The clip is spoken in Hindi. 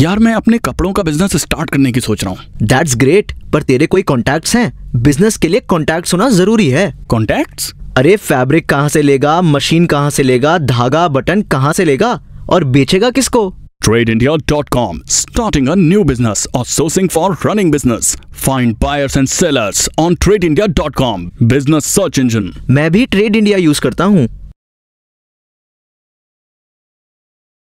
यार मैं अपने कपड़ों का बिजनेस स्टार्ट करने की सोच रहा हूँ दैट्स ग्रेट पर तेरे कोई कॉन्टैक्ट्स हैं बिजनेस के लिए कॉन्टेक्ट होना जरूरी है कॉन्टेक्ट अरे फैब्रिक कहाँ से लेगा मशीन कहाँ से लेगा धागा बटन कहाँ से लेगा और बेचेगा किसको trade India dot new business और sourcing for running business find buyers and sellers on trade India dot com business search engine मैं भी ट्रेड इंडिया यूज करता हूँ